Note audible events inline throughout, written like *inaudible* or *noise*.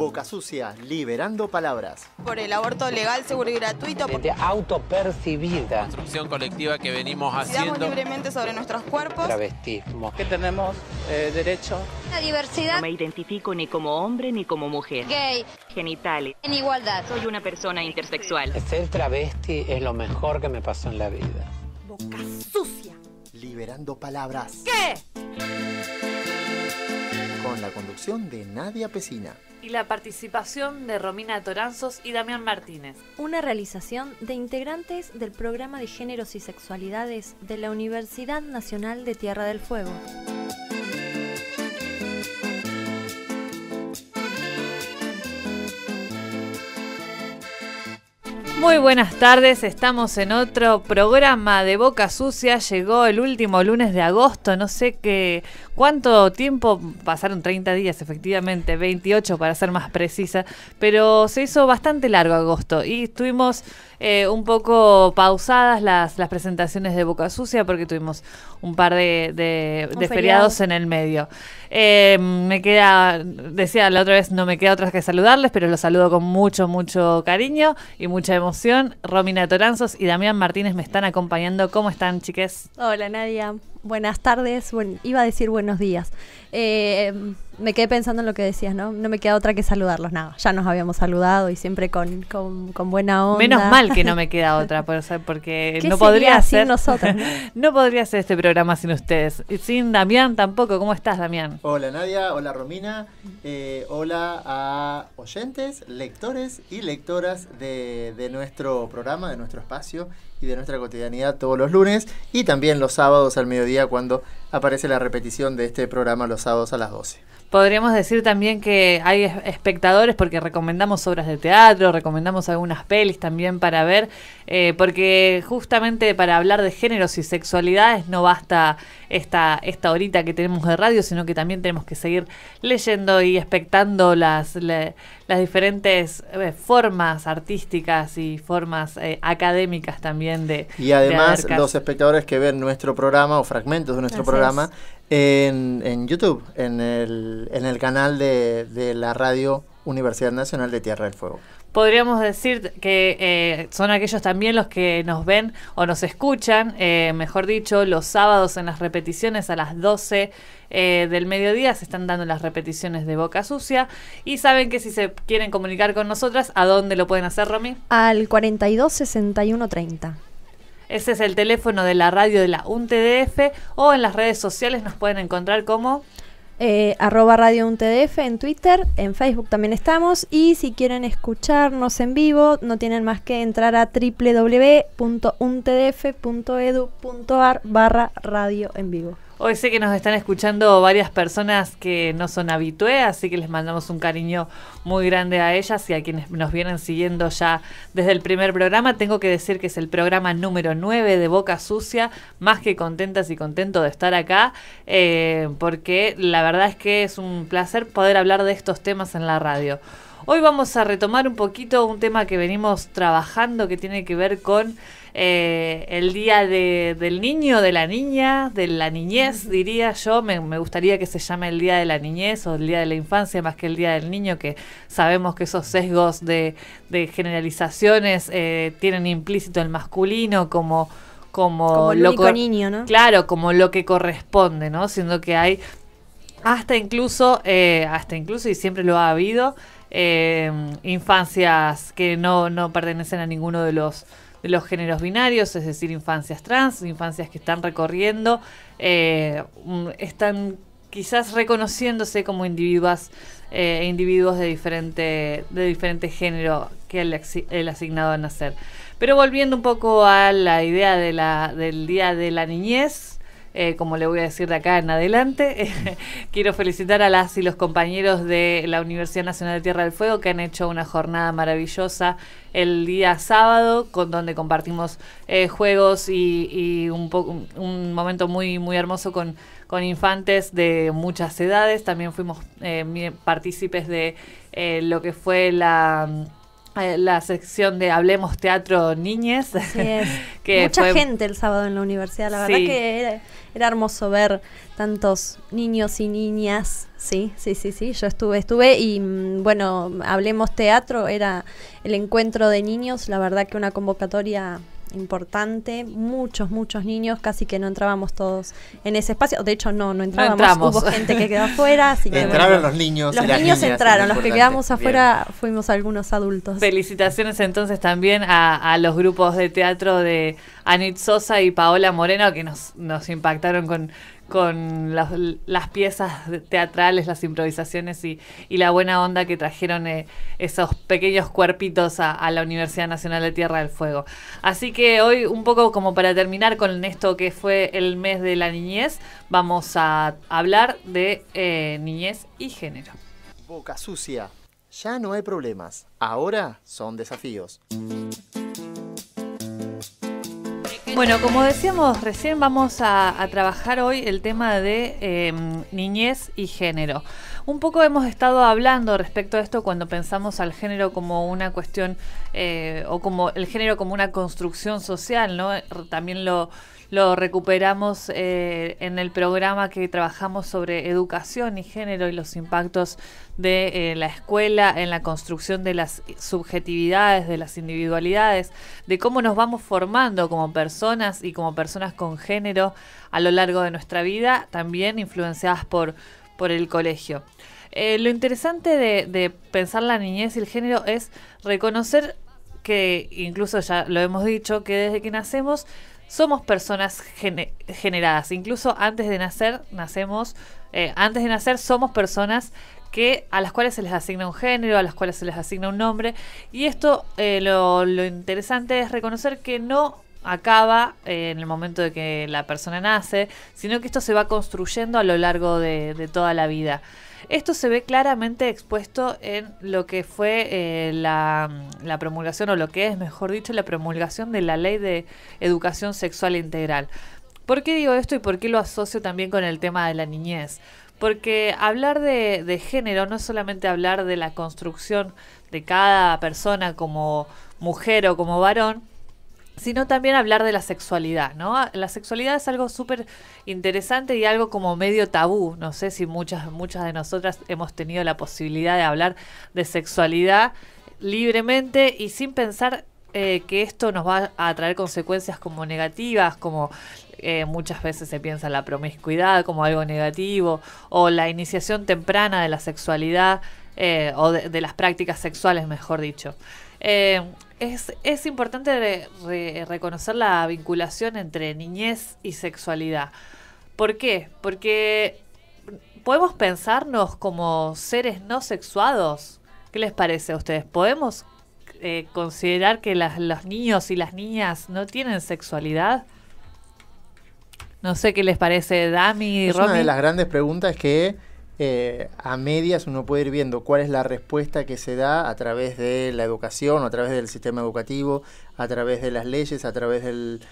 Boca Sucia, liberando palabras. Por el aborto legal, seguro y gratuito. Por... autopercibida. Construcción colectiva que venimos haciendo. libremente sobre nuestros cuerpos. Travestismo. Que tenemos eh, derecho. La diversidad. No me identifico ni como hombre ni como mujer. Gay. Genitales. En igualdad. Soy una persona intersexual. Ser travesti es lo mejor que me pasó en la vida. Boca Sucia. Liberando palabras. ¿Qué? con la conducción de Nadia Pesina y la participación de Romina Toranzos y Damián Martínez. Una realización de integrantes del programa de géneros y sexualidades de la Universidad Nacional de Tierra del Fuego. Muy buenas tardes, estamos en otro programa de Boca Sucia. Llegó el último lunes de agosto, no sé qué cuánto tiempo, pasaron 30 días efectivamente, 28 para ser más precisa, pero se hizo bastante largo agosto y estuvimos eh, un poco pausadas las, presentaciones de Boca Sucia porque tuvimos un par de, feriados en el medio. Eh, me queda, decía la otra vez, no me queda otra que saludarles, pero los saludo con mucho, mucho cariño y mucha emoción Romina Toranzos y Damián Martínez me están acompañando. ¿Cómo están, chiques? Hola, Nadia buenas tardes, bueno, iba a decir buenos días. Eh, me quedé pensando en lo que decías, ¿no? No me queda otra que saludarlos, nada. Ya nos habíamos saludado y siempre con, con, buena onda. Menos mal que no me *laughs* queda otra, porque no podría ser. nosotros, *laughs* ¿no? podría ser este programa sin ustedes. sin Damián tampoco. ¿Cómo estás, Damián? Hola, Nadia. Hola, Romina. Eh, hola a oyentes, lectores y lectoras de, de nuestro programa, de nuestro espacio y de nuestra cotidianidad todos los lunes y también los sábados al mediodía cuando aparece la repetición de este programa los sábados a las 12. Podríamos decir también que hay espectadores porque recomendamos obras de teatro, recomendamos algunas pelis también para ver, eh, porque justamente para hablar de géneros y sexualidades no basta esta, esta horita que tenemos de radio, sino que también tenemos que seguir leyendo y espectando las, las diferentes eh, formas artísticas y formas eh, académicas también de... Y además los espectadores que ven nuestro programa o fragmentos de nuestro programa, en, YouTube, en el, canal de, la radio Universidad Nacional de Tierra del Fuego podríamos decir que eh, son aquellos también los que nos ven o nos escuchan, eh, mejor dicho, los sábados en las repeticiones a las 12 eh, del mediodía se están dando las repeticiones de Boca Sucia y saben que si se quieren comunicar con nosotras, ¿a dónde lo pueden hacer, Romy? Al 426130 ese es el teléfono de la radio de la UNTDF o en las redes sociales nos pueden encontrar como... Eh, arroba radio UNTDF en Twitter, en Facebook también estamos y si quieren escucharnos en vivo no tienen más que entrar a www.untdf.edu.ar barra radio en vivo. Hoy sé que nos están escuchando varias personas que no son habitué, así que les mandamos un cariño muy grande a ellas y a quienes nos vienen siguiendo ya desde el primer programa. Tengo que decir que es el programa número 9 de Boca Sucia, más que contentas y contento de estar acá, eh, porque la verdad es que es un placer poder hablar de estos temas en la radio. Hoy vamos a retomar un poquito un tema que venimos trabajando que tiene que ver con eh, el día del niño, de la niña, de la niñez, diría yo. Me, gustaría que se llame el día de la niñez o el día de la infancia más que el día del niño, que sabemos que esos sesgos de, generalizaciones eh, tienen implícito el masculino como como, lo niño, ¿no? Claro, como lo que corresponde, ¿no? Siendo que hay hasta incluso, eh, hasta incluso, y siempre lo ha habido, infancias que no pertenecen a ninguno de los los géneros binarios, es decir, infancias trans, infancias que están recorriendo, eh, están quizás reconociéndose como individuos, eh, individuos de diferente, de diferente género que el, asignado a nacer. Pero volviendo un poco a la idea del Día de la Niñez, eh, como le voy a decir de acá en adelante. *laughs* Eh, quiero felicitar a las y los compañeros de la Universidad Nacional de Tierra del Fuego que han hecho una jornada maravillosa el día sábado, con donde compartimos eh, juegos y, un, momento muy, muy hermoso con, con infantes de muchas edades. También fuimos partícipes de lo que fue la eh, la sección de Hablemos Teatro Niñez. *laughs* Mucha gente el sábado en la universidad, la verdad que era, era, hermoso ver tantos niños y niñas. Sí, sí, sí, sí, yo estuve, estuve y mm, bueno, Hablemos Teatro era el encuentro de niños, la verdad que una convocatoria importante. Muchos, muchos niños, casi que no entrábamos todos en ese espacio. De hecho, no, no entrábamos. Hubo gente que quedó afuera. entraron los niños. Los niños entraron, los que quedamos afuera fuimos algunos adultos. Felicitaciones entonces también a, los grupos de teatro de Anit Sosa y Paola Moreno que nos, nos impactaron con con las, piezas teatrales, las improvisaciones y, la buena onda que trajeron eh, esos pequeños cuerpitos a, la Universidad Nacional de Tierra del Fuego. Así que hoy, un poco como para terminar con esto que fue el mes de la niñez, vamos a hablar de eh, niñez y género. Boca sucia. Ya no hay problemas, ahora son desafíos. Bueno, como decíamos recién, vamos a, trabajar hoy el tema de em, niñez y género. Un poco hemos estado hablando respecto a esto cuando pensamos al género como una cuestión eh, o como el género como una construcción social, ¿no? También lo, recuperamos eh, en el programa que trabajamos sobre educación y género y los impactos de eh, la escuela en la construcción de las subjetividades, de las individualidades, de cómo nos vamos formando como personas y como personas con género a lo largo de nuestra vida, también influenciadas por, por el colegio. Eh, lo interesante de, pensar la niñez y el género es reconocer que, incluso ya lo hemos dicho, que desde que nacemos somos personas generadas. Incluso antes de nacer, nacemos, eh, antes de nacer somos personas que a las cuales se les asigna un género, a las cuales se les asigna un nombre. Y esto eh, lo, interesante es reconocer que no acaba eh, en el momento de que la persona nace, sino que esto se va construyendo a lo largo de, toda la vida. Esto se ve claramente expuesto en lo que fue eh, la, la, promulgación, o lo que es, mejor dicho, la promulgación de la Ley de Educación Sexual Integral. ¿Por qué digo esto y por qué lo asocio también con el tema de la niñez? porque hablar de, género no es solamente hablar de la construcción de cada persona como mujer o como varón, sino también hablar de la sexualidad, La sexualidad es algo súper interesante y algo como medio tabú. No sé si muchas, muchas de nosotras hemos tenido la posibilidad de hablar de sexualidad libremente y sin pensar eh, que esto nos va a traer consecuencias como negativas, como eh, muchas veces se piensa la promiscuidad como algo negativo o la iniciación temprana de la sexualidad eh, o de, las prácticas sexuales, mejor dicho. Eh, es, importante reconocer la vinculación entre niñez y sexualidad. ¿Por qué? Porque podemos pensarnos como seres no sexuados. ¿Qué les parece a ustedes? ¿Podemos considerar que los niños y las niñas no tienen sexualidad? No sé qué les parece, Dami, es Una de las grandes preguntas es que eh, a medias uno puede ir viendo cuál es la respuesta que se da a través de la educación, a través del sistema educativo, a través de las leyes, a través del,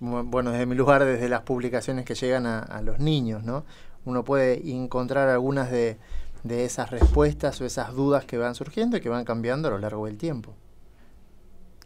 bueno, desde mi lugar, desde las publicaciones que llegan a, los niños, ¿no? Uno puede encontrar algunas de esas respuestas o esas dudas que van surgiendo y que van cambiando a lo largo del tiempo.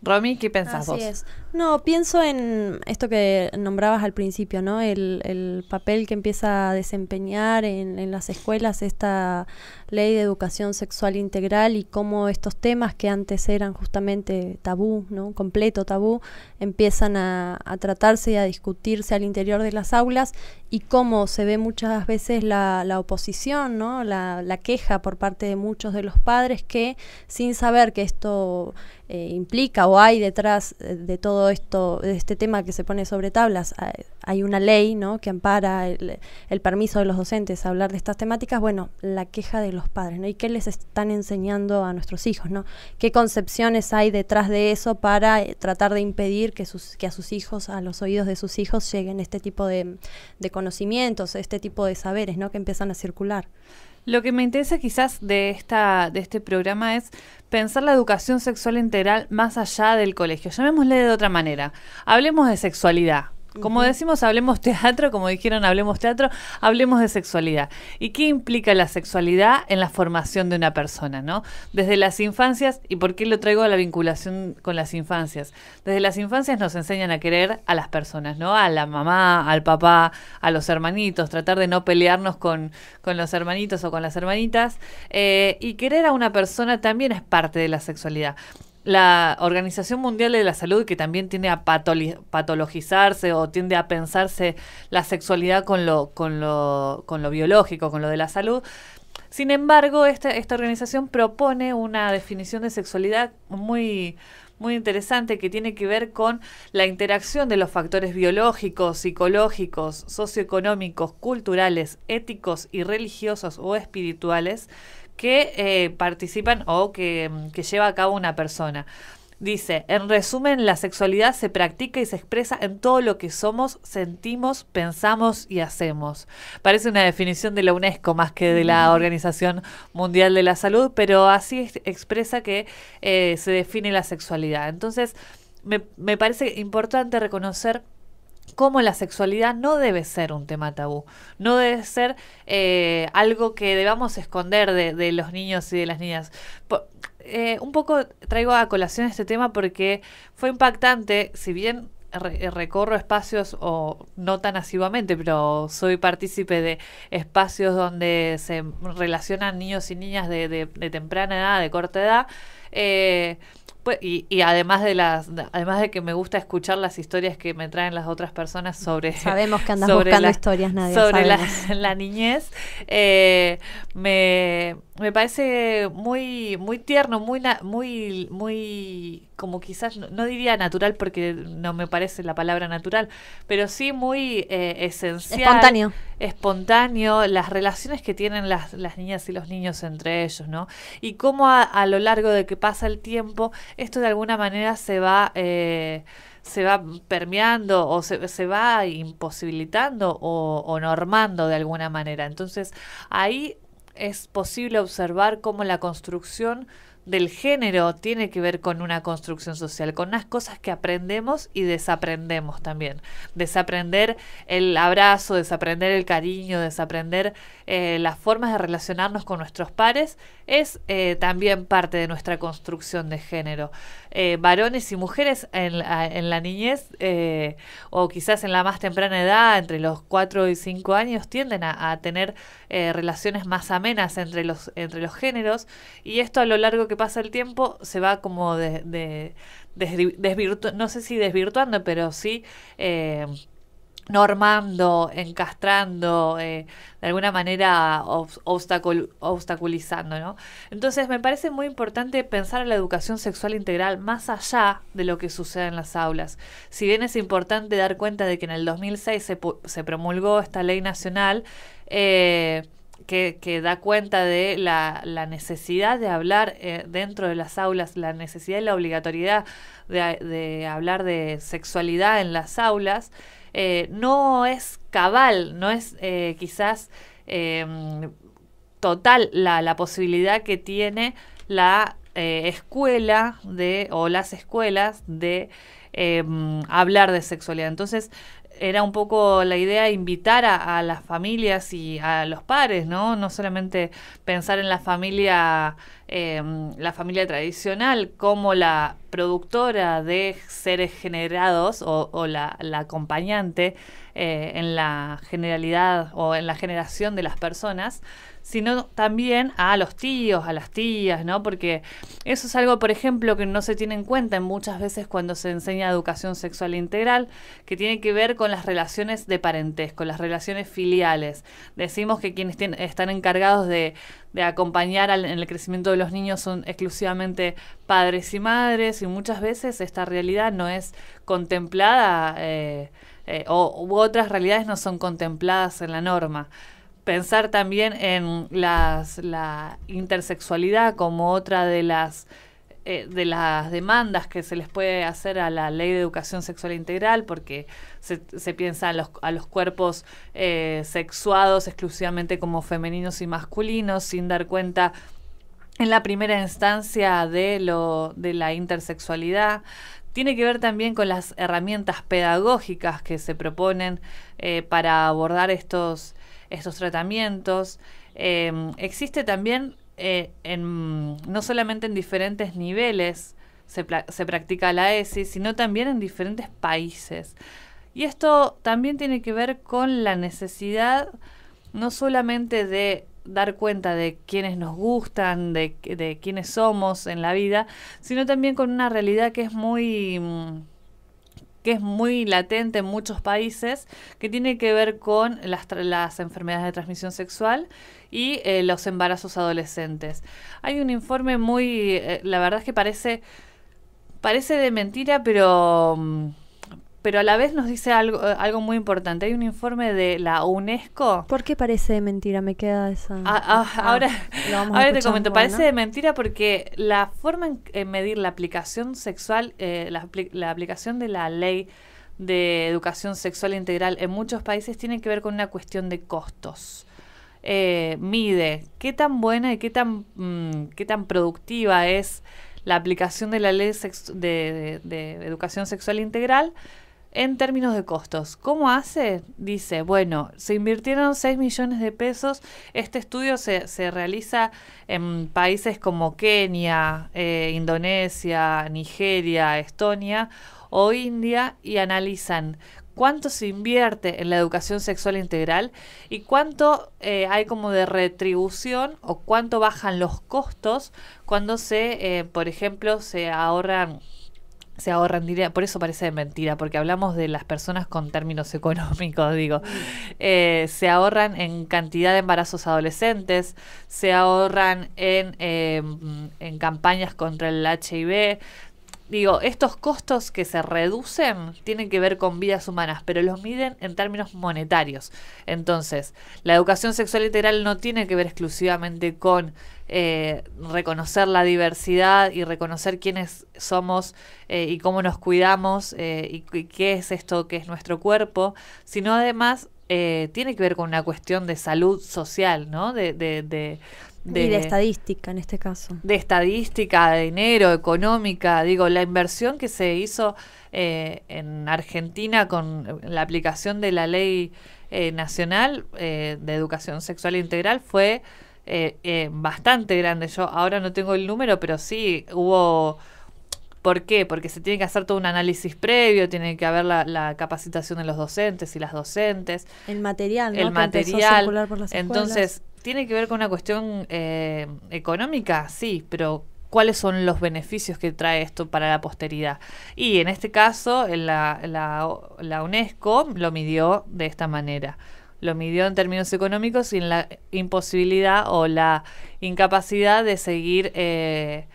Romy, ¿qué pensás vos? No, pienso en esto que nombrabas al principio, ¿no? El, papel que empieza a desempeñar en, en las escuelas esta ley de educación sexual integral y cómo estos temas que antes eran justamente tabú, ¿no? completo tabú, empiezan a, tratarse y a discutirse al interior de las aulas y cómo se ve muchas veces la, oposición, ¿no? La, queja por parte de muchos de los padres que sin saber que esto eh, implica o hay detrás eh, de todo esto, de este tema que se pone sobre tablas, eh, hay una ley ¿no? que ampara el, permiso de los docentes a hablar de estas temáticas, bueno, la queja de los padres, ¿no? ¿Y qué les están enseñando a nuestros hijos, ¿no? ¿Qué concepciones hay detrás de eso para eh, tratar de impedir que, sus, que a sus hijos, a los oídos de sus hijos, lleguen este tipo de, de conocimientos, este tipo de saberes, ¿no? Que empiezan a circular. Lo que me interesa quizás de, de este programa es pensar la educación sexual integral más allá del colegio. Llamémosle de otra manera. Hablemos de sexualidad, como decimos, hablemos teatro, como dijeron, hablemos teatro, hablemos de sexualidad. ¿Y qué implica la sexualidad en la formación de una persona, no? Desde las infancias, ¿y por qué lo traigo a la vinculación con las infancias? Desde las infancias nos enseñan a querer a las personas, ¿no? A la mamá, al papá, a los hermanitos, tratar de no pelearnos con, los hermanitos o con las hermanitas. Eh, y querer a una persona también es parte de la sexualidad la Organización Mundial de la Salud, que también tiende a patologizarse o tiende a pensarse la sexualidad con lo, con lo, con lo biológico, con lo de la salud. Sin embargo, esta, organización propone una definición de sexualidad muy, muy interesante que tiene que ver con la interacción de los factores biológicos, psicológicos, socioeconómicos, culturales, éticos y religiosos o espirituales que eh, participan o que, lleva a cabo una persona. Dice, en resumen, la sexualidad se practica y se expresa en todo lo que somos, sentimos, pensamos y hacemos. Parece una definición de la UNESCO más que de la Organización Mundial de la Salud, pero así expresa que eh, se define la sexualidad. Entonces, me parece importante reconocer cómo la sexualidad no debe ser un tema tabú, no debe ser eh, algo que debamos esconder de, los niños y de las niñas. Eh, un poco traigo a colación este tema porque fue impactante, si bien recorro espacios o no tan asiduamente, pero soy partícipe de espacios donde se relacionan niños y niñas de, temprana edad, de corta edad. Eh, y, además de las, además de que me gusta escuchar las historias que me traen las otras personas sobre. *laughs* Sabemos que andas buscando historias, nadie Sobre la, *laughs* niñez. Eh, me, parece muy, muy tierno, muy, muy, muy, como quizás, no, diría natural porque no me parece la palabra natural, pero sí muy eh, esencial. Espontáneo. Espontáneo, las relaciones que tienen las, niñas y los niños entre ellos, ¿no? Y cómo a lo largo de que pasa el tiempo, esto de alguna manera se va... Eh, se va permeando o se, va imposibilitando o, normando de alguna manera. Entonces ahí es posible observar cómo la construcción del género tiene que ver con una construcción social, con unas cosas que aprendemos y desaprendemos también. Desaprender el abrazo, desaprender el cariño, desaprender eh, las formas de relacionarnos con nuestros pares es eh, también parte de nuestra construcción de género. Eh, varones y mujeres en la, niñez eh, o quizás en la más temprana edad, entre los 4 y 5 años, tienden a, tener relaciones más amenas entre los, entre los géneros y esto a lo largo que pasa el tiempo se va como de, no sé si desvirtuando, pero sí normando, encastrando, eh, de alguna manera obstaculizando. ¿no? Entonces me parece muy importante pensar en la educación sexual integral más allá de lo que sucede en las aulas. Si bien es importante dar cuenta de que en el 2006 se, promulgó esta ley nacional, eh, que, da cuenta de la, necesidad de hablar eh, dentro de las aulas, la necesidad y la obligatoriedad de hablar de sexualidad en las aulas, eh, no es cabal, no es eh, quizás em, total la, la, posibilidad que tiene la eh, escuela de, o las escuelas de em, hablar de sexualidad. Entonces, era un poco la idea invitar a, las familias y a los pares, ¿no? No solamente pensar en la familia, em, la familia tradicional como la productora de seres generados o, la, acompañante eh, en la generalidad o en la generación de las personas, sino también a los tíos, a las tías, ¿no? Porque eso es algo, por ejemplo, que no se tiene en cuenta muchas veces cuando se enseña educación sexual integral, que tiene que ver con las relaciones de parentesco, las relaciones filiales. Decimos que quienes están encargados de, acompañar en el crecimiento de los niños son exclusivamente padres y madres, y muchas veces esta realidad no es contemplada eh, eh, o u otras realidades no son contempladas en la norma pensar también en la intersexualidad como otra de las eh, de las demandas que se les puede hacer a la ley de educación sexual integral, porque se, piensa a los, cuerpos eh, sexuados exclusivamente como femeninos y masculinos, sin dar cuenta en la primera instancia de lo de la intersexualidad tiene que ver también con las herramientas pedagógicas que se proponen eh, para abordar estos estos tratamientos. Em, existe también, eh, en, no solamente en diferentes niveles se, practica la ESI, sino también en diferentes países. Y esto también tiene que ver con la necesidad no solamente de dar cuenta de quiénes nos gustan, de, de quiénes somos en la vida, sino también con una realidad que es muy... Mm, que es muy latente en muchos países, que tiene que ver con las, enfermedades de transmisión sexual y eh, los embarazos adolescentes. Hay un informe muy, eh, la verdad es que parece, parece de mentira, pero... Mm, pero a la vez nos dice algo, algo muy importante. Hay un informe de la UNESCO. ¿Por qué parece de mentira? Me queda esa. Ah, ah, ah, ahora *laughs* ahora te comento, parece de mentira porque la forma en, medir la aplicación sexual, eh, la, aplicación de la ley de educación sexual integral en muchos países tiene que ver con una cuestión de costos. Eh, mide qué tan buena y qué tan, mm, qué tan productiva es la aplicación de la ley de educación sexual integral en términos de costos. ¿Cómo hace? Dice, bueno, se invirtieron 6 millones de pesos. Este estudio se, realiza en países como Kenia, eh, Indonesia, Nigeria, Estonia o India y analizan cuánto se invierte en la educación sexual integral y cuánto eh, hay como de retribución o cuánto bajan los costos cuando se, eh, por ejemplo, se ahorran se ahorran diría, por eso parece mentira, porque hablamos de las personas con términos *laughs* económicos, digo, eh, se ahorran en cantidad de embarazos adolescentes, se ahorran en, em, en campañas contra el HIV, digo, estos costos que se reducen tienen que ver con vidas humanas, pero los miden en términos monetarios. Entonces, la educación sexual literal no tiene que ver exclusivamente con eh, reconocer la diversidad y reconocer quiénes somos eh, y cómo nos cuidamos eh, y, qué es esto que es nuestro cuerpo, sino además tiene que ver con una cuestión de salud social, ¿no? de, de, de de, y de estadística en este caso. De estadística, de dinero, económica. Digo, la inversión que se hizo eh, en Argentina con la aplicación de la ley eh, nacional eh, de educación sexual integral fue bastante grande. Yo ahora no tengo el número, pero sí hubo... ¿Por qué? Porque se tiene que hacer todo un análisis previo, tiene que haber la, capacitación de los docentes y las docentes. El material, ¿no? El material. Por las Entonces, ¿Tiene que ver con una cuestión eh, económica? Sí, pero ¿cuáles son los beneficios que trae esto para la posteridad? Y en este caso, la, la, UNESCO lo midió de esta manera lo midió en términos económicos y en la imposibilidad o la incapacidad de seguir eh,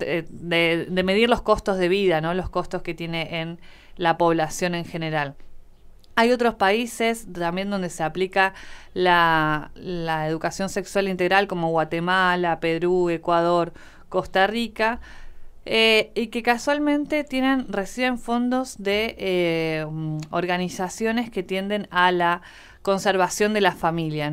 eh, de, de, medir los costos de vida, ¿no? los costos que tiene en la población en general. Hay otros países también donde se aplica la, educación sexual integral, como Guatemala, Perú, Ecuador, Costa Rica, eh, y que casualmente tienen, reciben fondos de eh, organizaciones que tienden a la conservación de la familia,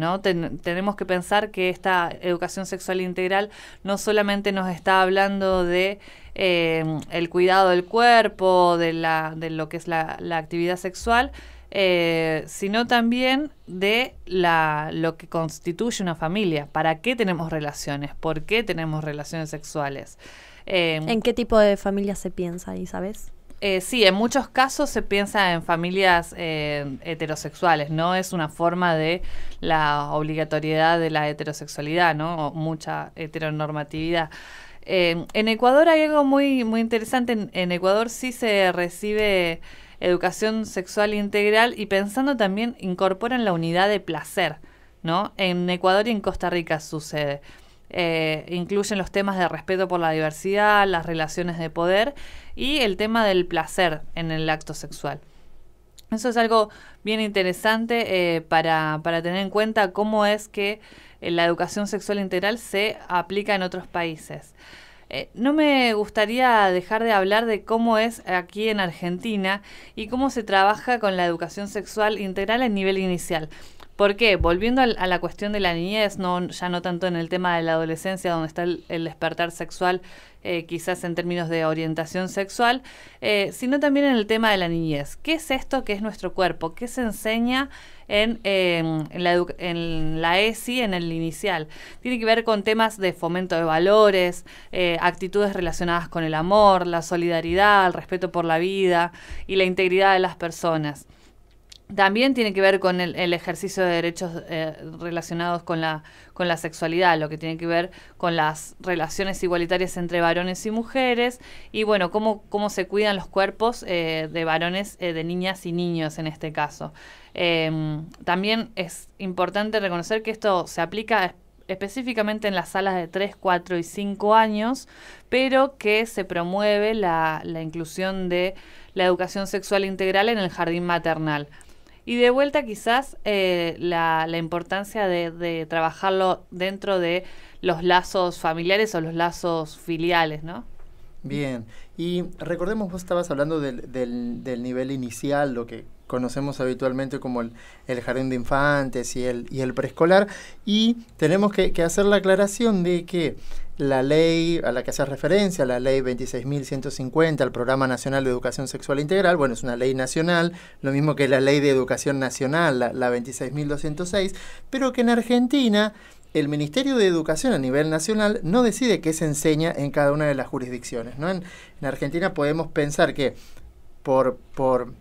tenemos que pensar que esta educación sexual integral no solamente nos está hablando de eh, el cuidado del cuerpo, de, lo que es la actividad sexual, eh, sino también de la, lo que constituye una familia. ¿Para qué tenemos relaciones? ¿Por qué tenemos relaciones sexuales? Eh, ¿En qué tipo de familia se piensa Isabel? sabes? Eh, sí, en muchos casos se piensa en familias heterosexuales, ¿no? Es una forma de la obligatoriedad de la heterosexualidad, ¿no? O mucha heteronormatividad. en Ecuador hay algo muy, muy interesante. en Ecuador sí se recibe educación sexual integral y pensando también incorporan la unidad de placer, ¿no? En Ecuador y en Costa Rica sucede. Eh, incluyen los temas de respeto por la diversidad, las relaciones de poder y el tema del placer en el acto sexual. Eso es algo bien interesante eh, para, tener en cuenta cómo es que eh, la educación sexual integral se aplica en otros países. Eh, no me gustaría dejar de hablar de cómo es aquí en Argentina y cómo se trabaja con la educación sexual integral a nivel inicial. ¿Por qué? Volviendo a la cuestión de la niñez, ya no tanto en el tema de la adolescencia, donde está el, despertar sexual, eh, quizás en términos de orientación sexual, eh, sino también en el tema de la niñez. ¿Qué es esto que es nuestro cuerpo? ¿Qué se enseña? en, la ESI, e en el inicial. Tiene que ver con temas de fomento de valores, eh, actitudes relacionadas con el amor, la solidaridad, el respeto por la vida y la integridad de las personas también tiene que ver con el, ejercicio de derechos eh, relacionados con la, con la sexualidad, lo que tiene que ver con las relaciones igualitarias entre varones y mujeres, y bueno, cómo, cómo se cuidan los cuerpos eh, de varones, eh, de niñas y niños en este caso. Em, también es importante reconocer que esto se aplica específicamente en las salas de 3, 4 y 5 años, pero que se promueve la, la inclusión de la educación sexual integral en el jardín maternal. Y de vuelta quizás eh, la, importancia de, trabajarlo dentro de los lazos familiares o los lazos filiales, ¿no? Bien, y recordemos, vos estabas hablando del, del, del nivel inicial, lo que conocemos habitualmente como el, jardín de infantes y el, y el preescolar. Y tenemos que, hacer la aclaración de que la ley a la que hace referencia, la ley 26.150, el Programa Nacional de Educación Sexual Integral, bueno, es una ley nacional, lo mismo que la ley de educación nacional, la, 26.206, pero que en Argentina el Ministerio de Educación a nivel nacional no decide qué se enseña en cada una de las jurisdicciones. En, Argentina podemos pensar que por, por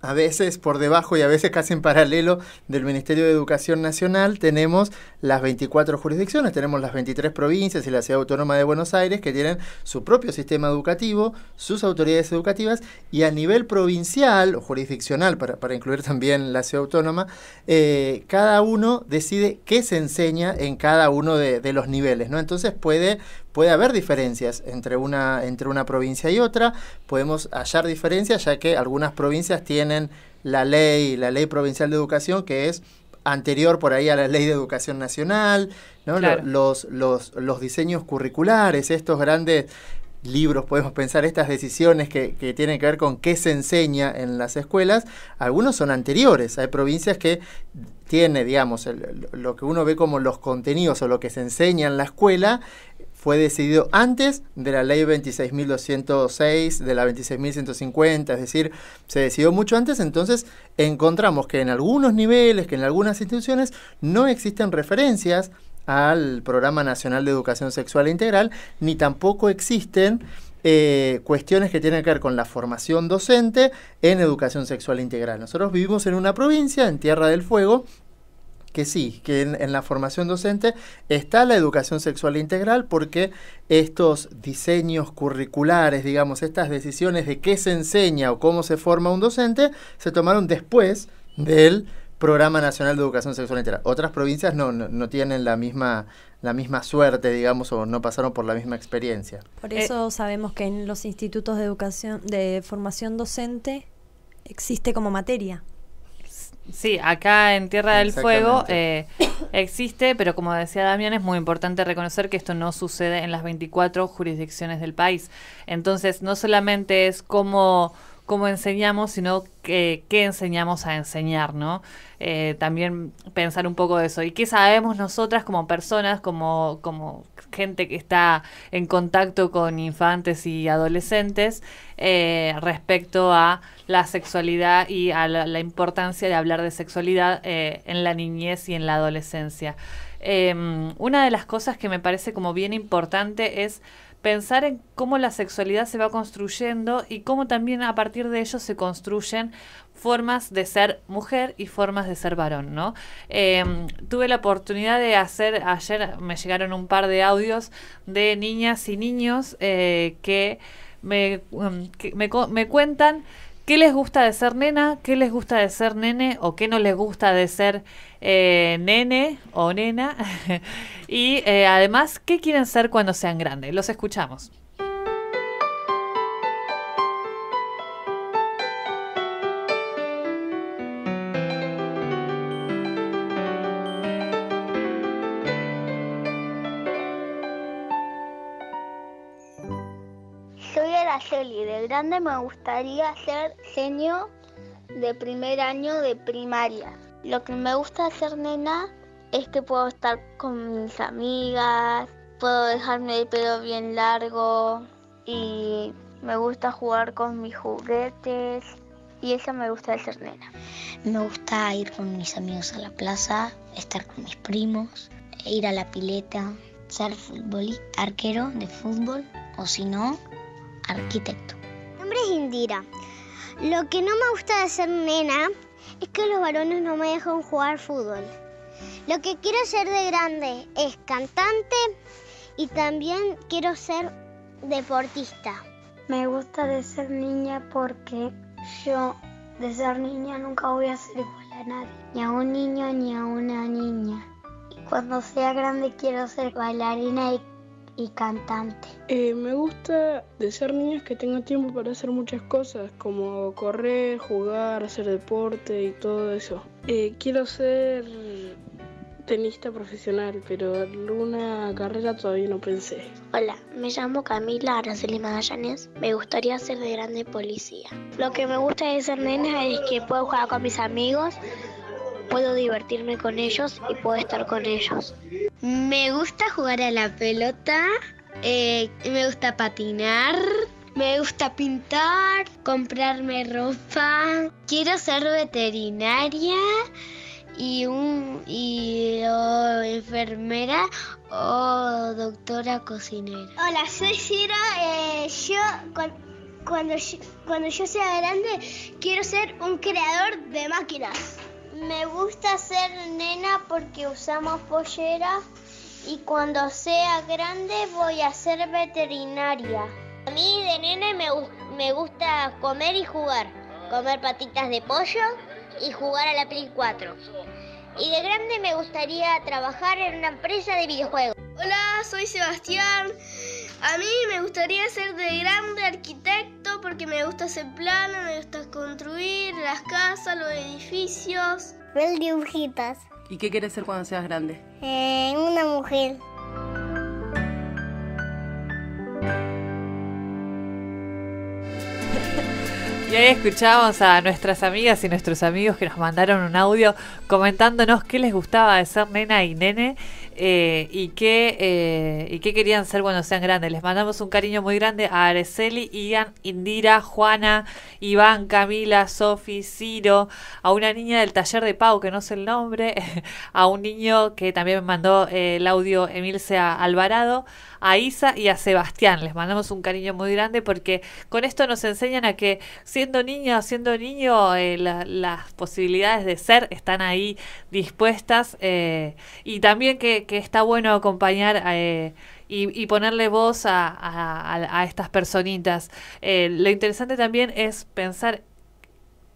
a veces por debajo y a veces casi en paralelo del Ministerio de Educación Nacional, tenemos las 24 jurisdicciones, tenemos las 23 provincias y la Ciudad Autónoma de Buenos Aires que tienen su propio sistema educativo, sus autoridades educativas y a nivel provincial o jurisdiccional, para, incluir también la Ciudad Autónoma, eh, cada uno decide qué se enseña en cada uno de, de los niveles, ¿no? Entonces puede puede haber diferencias entre una, entre una provincia y otra, podemos hallar diferencias ya que algunas provincias tienen la ley, la ley provincial de educación que es anterior por ahí a la ley de educación nacional, los, los, los diseños curriculares, estos grandes libros, podemos pensar estas decisiones que, que, tienen que ver con qué se enseña en las escuelas, algunos son anteriores, hay provincias que tiene, digamos, lo que uno ve como los contenidos o lo que se enseña en la escuela fue decidido antes de la ley 26.206, de la 26.150, es decir, se decidió mucho antes, entonces encontramos que en algunos niveles, que en algunas instituciones, no existen referencias al Programa Nacional de Educación Sexual e Integral, ni tampoco existen eh, cuestiones que tienen que ver con la formación docente en educación sexual integral. Nosotros vivimos en una provincia, en Tierra del Fuego, que sí, que en, la formación docente está la educación sexual integral porque estos diseños curriculares, digamos, estas decisiones de qué se enseña o cómo se forma un docente, se tomaron después del Programa Nacional de Educación Sexual Integral. Otras provincias no, tienen la misma la misma suerte, digamos, o no pasaron por la misma experiencia. Por eso eh, sabemos que en los institutos de educación de formación docente existe como materia. Sí, acá en Tierra del Fuego eh, existe, pero como decía Damián, es muy importante reconocer que esto no sucede en las 24 jurisdicciones del país. Entonces, no solamente es cómo, cómo enseñamos, sino qué, qué enseñamos a enseñar, ¿no? Eh, también pensar un poco de eso. ¿Y qué sabemos nosotras como personas, como, como gente que está en contacto con infantes y adolescentes eh, respecto a la sexualidad y a la, importancia de hablar de sexualidad eh, en la niñez y en la adolescencia. Em, una de las cosas que me parece como bien importante es pensar en cómo la sexualidad se va construyendo y cómo también a partir de ello se construyen formas de ser mujer y formas de ser varón, ¿no? Em, tuve la oportunidad de hacer, ayer me llegaron un par de audios de niñas y niños eh, que, me, em, me cuentan ¿Qué les gusta de ser nena? ¿Qué les gusta de ser nene? ¿O qué no les gusta de ser eh, nene o nena? *laughs* y eh, además, ¿qué quieren ser cuando sean grandes? Los escuchamos. me gustaría ser genio de primer año de primaria. Lo que me gusta hacer nena es que puedo estar con mis amigas, puedo dejarme el pelo bien largo y me gusta jugar con mis juguetes y eso me gusta de ser nena. Me gusta ir con mis amigos a la plaza, estar con mis primos, ir a la pileta, ser arquero de fútbol o si no, arquitecto. Lo que no me gusta de ser nena es que los varones no me dejan jugar fútbol. Lo que quiero ser de grande es cantante y también quiero ser deportista. Me gusta de ser niña porque yo de ser niña nunca voy a ser igual a nadie, ni a un niño ni a una niña. Y cuando sea grande quiero ser bailarina y y cantante. Eh, me gusta de ser niños que tengo tiempo para hacer muchas cosas, como correr, jugar, hacer deporte y todo eso. Eh, quiero ser tenista profesional, pero alguna carrera todavía no pensé. Hola, me llamo Camila Araceli Magallanes. Me gustaría ser de grande policía. Lo que me gusta de ser nena es que puedo jugar con mis amigos, puedo divertirme con ellos y puedo estar con ellos. Me gusta jugar a la pelota, eh, me gusta patinar, me gusta pintar, comprarme ropa, quiero ser veterinaria y, un, enfermera o doctora cocinera. Hola, soy Ciro. Eh, yo cuando yo, cuando yo sea grande quiero ser un creador de máquinas. Me gusta ser nena porque usamos pollera y cuando sea grande voy a ser veterinaria. A mí de nena me, me gusta comer y jugar. Comer patitas de pollo y jugar a la Play 4. Y de grande me gustaría trabajar en una empresa de videojuegos. Hola, soy Sebastián. A mí me gustaría ser de grande arquitecto porque me gusta hacer planos, me gusta construir las casas, los edificios. Ver ¿Y qué quieres ser cuando seas grande? Eh, una mujer. Y ahí escuchamos a nuestras amigas y nuestros amigos que nos mandaron un audio comentándonos qué les gustaba de ser nena y nene eh, y, qué, eh, y querían ser cuando sean grandes. Les mandamos un cariño muy grande a Areceli, Ian, Indira, Juana, Iván, Camila, Sofi, Ciro, a una niña del taller de Pau, que no sé el nombre, *laughs* a un niño que también mandó eh, el audio Emilcea Alvarado, a Isa y a Sebastián. Les mandamos un cariño muy grande porque con esto nos enseñan a que siendo niño, siendo niño, las posibilidades de ser están ahí dispuestas y también que, que está bueno acompañar eh, y, ponerle voz a, estas personitas. Eh, lo interesante también es pensar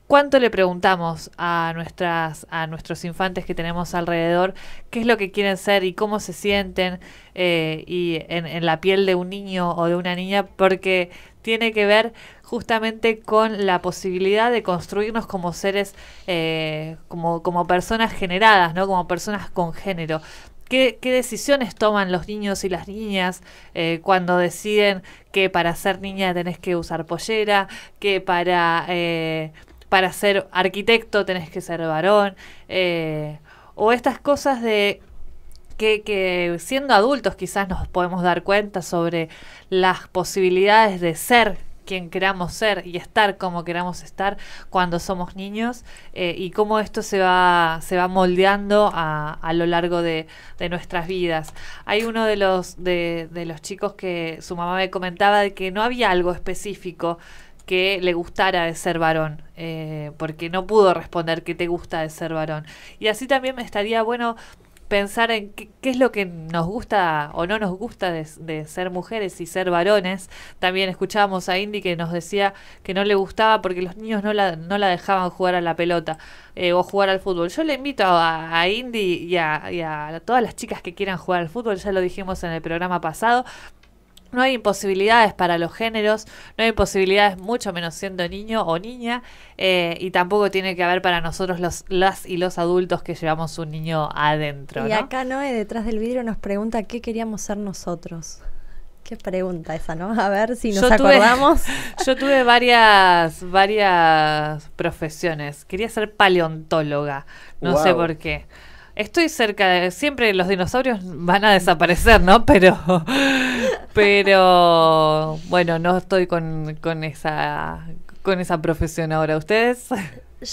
cuánto le preguntamos a nuestras a nuestros infantes que tenemos alrededor qué es lo que quieren ser y cómo se sienten eh, y en, la piel de un niño o de una niña porque tiene que ver justamente con la posibilidad de construirnos como seres como como personas generadas no como personas con género ¿Qué, decisiones toman los niños y las niñas eh, cuando deciden que para ser niña tenés que usar pollera, que para, eh, para ser arquitecto tenés que ser varón? Eh, o estas cosas de que, que, siendo adultos quizás nos podemos dar cuenta sobre las posibilidades de ser quien queramos ser y estar como queramos estar cuando somos niños eh, y cómo esto se va, se va moldeando a, lo largo de, nuestras vidas. Hay uno de los, de, los chicos que su mamá me comentaba de que no había algo específico que le gustara de ser varón, eh, porque no pudo responder que te gusta de ser varón. Y así también me estaría bueno pensar en qué, es lo que nos gusta o no nos gusta de, ser mujeres y ser varones. También escuchábamos a Indy que nos decía que no le gustaba porque los niños no la, no la dejaban jugar a la pelota eh, o jugar al fútbol. Yo le invito a, Indy a, y a todas las chicas que quieran jugar al fútbol, ya lo dijimos en el programa pasado, no hay imposibilidades para los géneros, no hay imposibilidades mucho menos siendo niño o niña, eh, y tampoco tiene que haber para nosotros los, las y los adultos que llevamos un niño adentro. Y ¿no? acá Noé detrás del vidrio nos pregunta qué queríamos ser nosotros. Qué pregunta esa, ¿no? A ver si nos acordamos. *laughs* yo tuve varias, varias profesiones. Quería ser paleontóloga, no sé por qué. Estoy cerca de. Siempre los dinosaurios van a desaparecer, ¿no? *laughs* Pero. Pero. Bueno, no estoy con, con esa. Con esa profesión ahora. ¿Ustedes?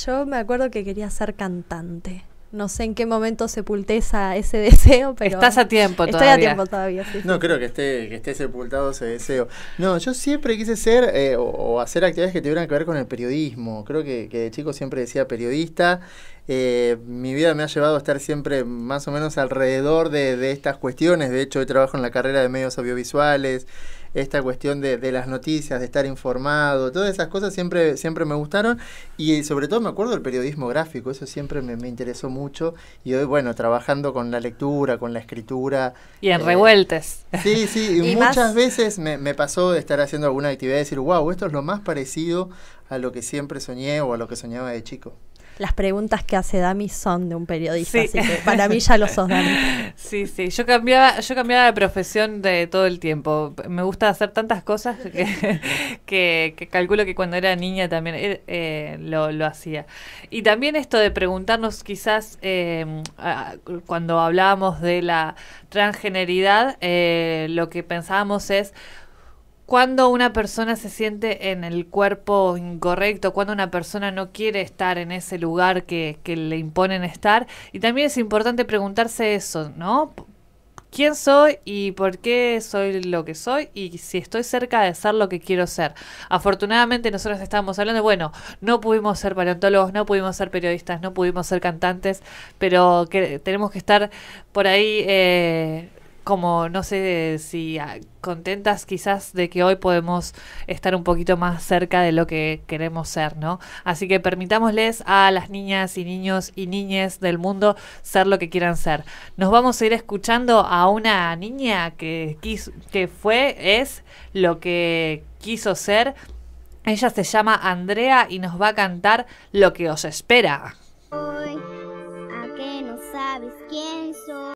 Yo me acuerdo que quería ser cantante. No sé en qué momento sepulté ese *laughs* deseo, pero... Estás a tiempo todavía. Estoy a tiempo todavía, sí. No creo que esté, que esté sepultado ese deseo. No, yo siempre quise ser eh, o, hacer actividades que tuvieran que ver con el periodismo. Creo que, de chico siempre decía periodista. Eh, mi vida me ha llevado a estar siempre más o menos alrededor de, de estas cuestiones. De hecho, hoy trabajo en la carrera de medios audiovisuales esta cuestión de, las noticias, de estar informado, todas esas cosas siempre, siempre me gustaron y sobre todo me acuerdo del periodismo gráfico, eso siempre me, interesó mucho y hoy, bueno, trabajando con la lectura, con la escritura. Y en revueltes eh, revueltas. Sí, sí, *laughs* y muchas veces me, me pasó de estar haciendo alguna actividad y decir, wow, esto es lo más parecido a lo que siempre soñé o a lo que soñaba de chico. Las preguntas que hace Dami son de un periodista, así que para mí ya lo sos, Dami. *laughs* Sí, sí, yo cambiaba, yo cambiaba de profesión de todo el tiempo. Me gusta hacer tantas cosas que, *laughs* que, calculo que cuando era niña también eh, eh, lo, hacía. Y también esto de preguntarnos quizás em, cuando hablábamos de la transgeneridad, eh, lo que pensábamos es cuando una persona se siente en el cuerpo incorrecto, cuando una persona no quiere estar en ese lugar que, le imponen estar. Y también es importante preguntarse eso, ¿no? quién soy y por qué soy lo que soy y si estoy cerca de ser lo que quiero ser. Afortunadamente nosotros estábamos hablando, bueno, no pudimos ser paleontólogos, no pudimos ser periodistas, no pudimos ser cantantes, pero que tenemos que estar por ahí eh, como no sé si ah, contentas quizás de que hoy podemos estar un poquito más cerca de lo que queremos ser, ¿no? Así que permitámosles a las niñas y niños y niñas del mundo ser lo que quieran ser. Nos vamos a ir escuchando a una niña que que fue es lo que quiso ser. Ella se llama Andrea y nos va a cantar lo que os espera. Hoy, ¿a qué no sabes quién soy?